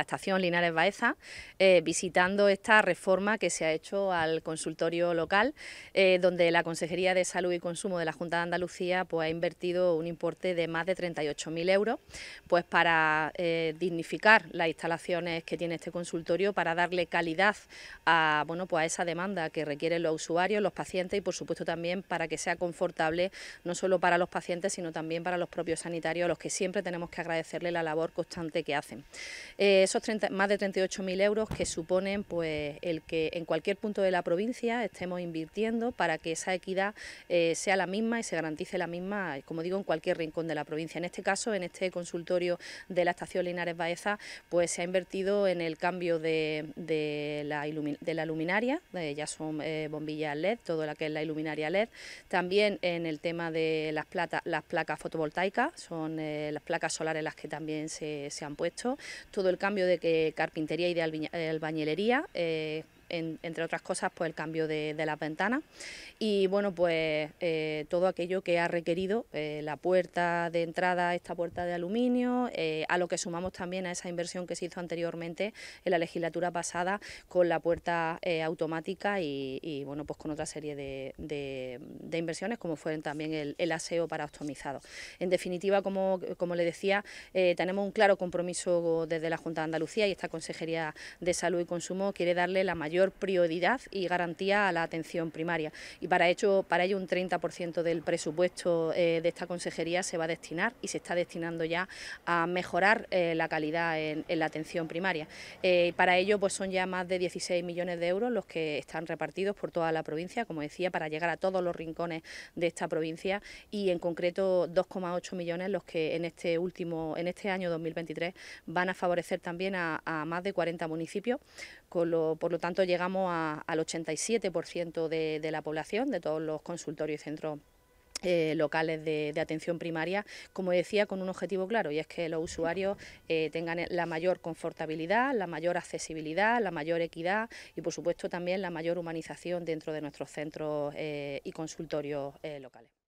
estación Linares Baeza, eh, visitando esta reforma que se ha hecho al consultorio local, eh, donde la Consejería de Salud y Consumo de la Junta de Andalucía pues, ha invertido un importe de más de 38.000 euros pues, para eh, dignificar las instalaciones que tiene este consultorio, para darle calidad a, bueno, pues, a esa demanda que requieren los usuarios, los pacientes y, por supuesto, también para que sea confortable no solo para los pacientes, sino también para los propios sanitarios, a los que siempre tenemos que agradecerle la labor constante que hacen esos más de 38.000 euros que suponen pues, el que en cualquier punto de la provincia estemos invirtiendo para que esa equidad eh, sea la misma y se garantice la misma, como digo, en cualquier rincón de la provincia. En este caso, en este consultorio de la estación Linares Baeza, pues se ha invertido en el cambio de, la, de la, luminaria, eh, ya son eh, bombillas LED, todo la que es la iluminaria LED, también en el tema de las, las placas fotovoltaicas, son las placas solares las que también se, se han puesto, todo el cambio de que carpintería y de albañilería. Eh, entre otras cosas, pues el cambio de, las ventanas y bueno, pues eh, todo aquello que ha requerido eh, la puerta de entrada, esta puerta de aluminio, eh, a lo que sumamos también a esa inversión que se hizo anteriormente en la legislatura pasada con la puerta automática y, bueno, pues con otra serie de, inversiones como fueron también el, aseo para optimizado. En definitiva, como, como le decía, tenemos un claro compromiso desde la Junta de Andalucía y esta Consejería de Salud y Consumo quiere darle la mayor prioridad y garantía a la atención primaria. Y para ello, para ello un 30% del presupuesto eh, de esta consejería se va a destinar y se está destinando ya a mejorar eh, la calidad en, la atención primaria. Eh, para ello pues son ya más de 16 millones de euros los que están repartidos por toda la provincia, como decía, para llegar a todos los rincones de esta provincia y en concreto 2,8 millones los que en este último, en este año 2023 van a favorecer también a, más de 40 municipios, con por lo tanto llegamos al 87% de, de la población, de todos los consultorios y centros eh, locales de, atención primaria, como decía, con un objetivo claro, y es que los usuarios eh, tengan la mayor confortabilidad, la mayor accesibilidad, la mayor equidad y, por supuesto, también la mayor humanización dentro de nuestros centros eh, y consultorios locales.